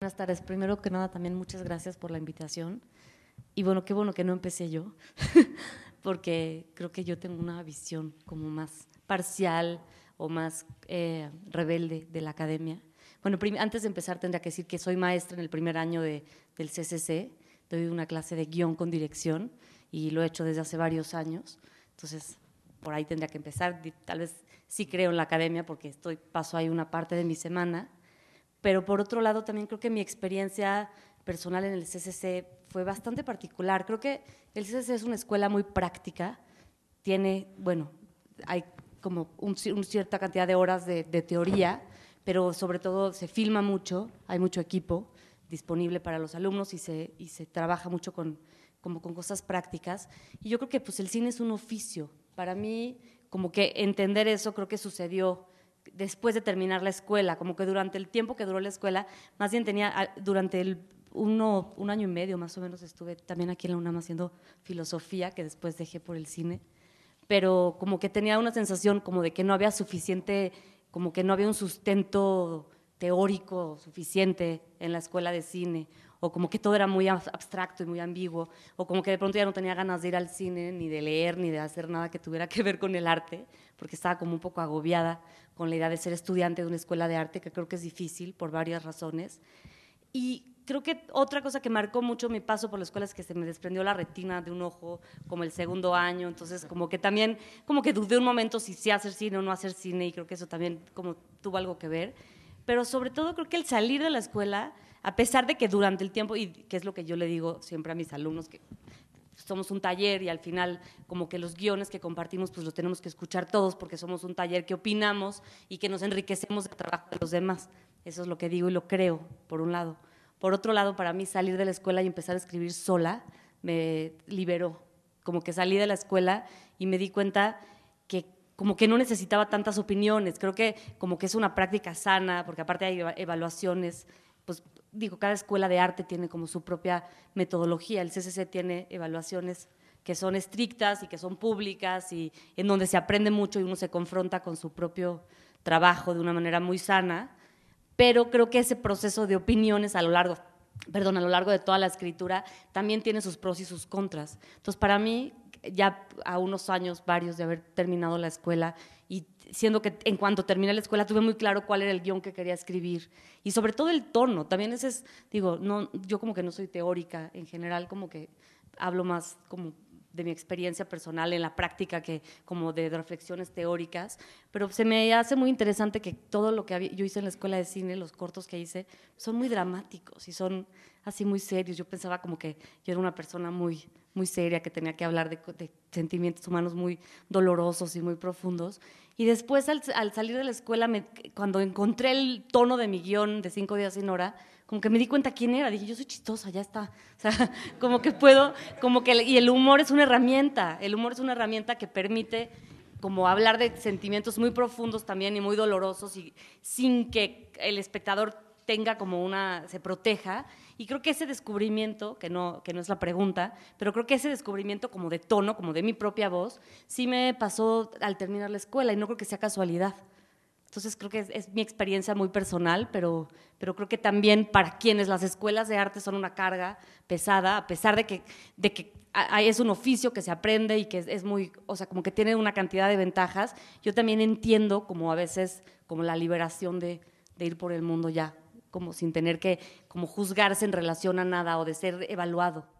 Buenas tardes. Primero que nada, también muchas gracias por la invitación. Y bueno, qué bueno que no empecé yo, porque creo que yo tengo una visión como más parcial o más eh, rebelde de la academia. Bueno, antes de empezar tendría que decir que soy maestra en el primer año de, del CCC, doy una clase de guión con dirección y lo he hecho desde hace varios años. Entonces, por ahí tendría que empezar. Tal vez sí creo en la academia porque estoy, paso ahí una parte de mi semana pero por otro lado también creo que mi experiencia personal en el CCC fue bastante particular. Creo que el CCC es una escuela muy práctica, tiene, bueno, hay como una un cierta cantidad de horas de, de, teoría, pero sobre todo se filma mucho, hay mucho equipo disponible para los alumnos y se, y se trabaja mucho con, como con cosas prácticas. Y yo creo que pues, el cine es un oficio. Para mí, como que entender eso creo que sucedió después de terminar la escuela, como que durante el tiempo que duró la escuela, más bien tenía, ah, durante uno, un año y medio más o menos estuve también aquí en la UNAM haciendo filosofía, que después dejé por el cine, pero como que tenía una sensación como de que no había suficiente, como que no había un sustento teórico suficiente en la escuela de cine, o como que todo era muy abstracto y muy ambiguo, o como que de pronto ya no tenía ganas de ir al cine, ni de leer, ni de hacer nada que tuviera que ver con el arte, porque estaba como un poco agobiada con la idea de ser estudiante de una escuela de arte, que creo que es difícil por varias razones. Y creo que otra cosa que marcó mucho mi paso por la escuela es que se me desprendió la retina de un ojo como el segundo año, entonces como que también como que dudé un momento si sí hacer cine o no hacer cine y creo que eso también como tuvo algo que ver pero sobre todo creo que el salir de la escuela, a pesar de que durante el tiempo, y que es lo que yo le digo siempre a mis alumnos, que somos un taller y al final como que los guiones que compartimos pues los tenemos que escuchar todos porque somos un taller que opinamos y que nos enriquecemos del trabajo de los demás. Eso es lo que digo y lo creo, por un lado. Por otro lado, para mí salir de la escuela y empezar a escribir sola me liberó. Como que salí de la escuela y me di cuenta como que no necesitaba tantas opiniones. Creo que como que es una práctica sana, porque aparte hay evaluaciones, pues digo, cada escuela de arte tiene como su propia metodología. El CCC tiene evaluaciones que son estrictas y que son públicas y en donde se aprende mucho y uno se confronta con su propio trabajo de una manera muy sana, pero creo que ese proceso de opiniones a lo largo, perdón, a lo largo de toda la escritura también tiene sus pros y sus contras. Entonces, para mí, ya a unos años varios de haber terminado la escuela y siendo que en cuanto terminé la escuela tuve muy claro cuál era el guión que quería escribir y sobre todo el tono, también ese es, digo, no, yo como que no soy teórica en general, como que hablo más como de mi experiencia personal en la práctica que como de reflexiones teóricas, pero se me hace muy interesante que todo lo que yo hice en la escuela de cine, los cortos que hice, son muy dramáticos y son así muy serios. Yo pensaba como que yo era una persona muy muy seria, que tenía que hablar de, sentimientos humanos muy dolorosos y muy profundos. Y después al, salir de la escuela, me, cuando encontré el tono de mi guión de Cinco días sin hora, como que me di cuenta quién era. Dije, yo soy chistosa, ya está. O sea, como que puedo, como que... Y el humor es una herramienta, el humor es una herramienta que permite como hablar de sentimientos muy profundos también y muy dolorosos y sin que el espectador tenga como una, se proteja. Y creo que ese descubrimiento, que no, que no es la pregunta, pero creo que ese descubrimiento como de tono, como de mi propia voz, sí me pasó al terminar la escuela y no creo que sea casualidad. Entonces creo que es, mi experiencia muy personal, pero, pero creo que también para quienes las escuelas de arte son una carga pesada, a pesar de que, de que es un oficio que se aprende y que es, muy, o sea, como que tiene una cantidad de ventajas, yo también entiendo como a veces como la liberación de ir por el mundo ya como sin tener que como juzgarse en relación a nada o de ser evaluado.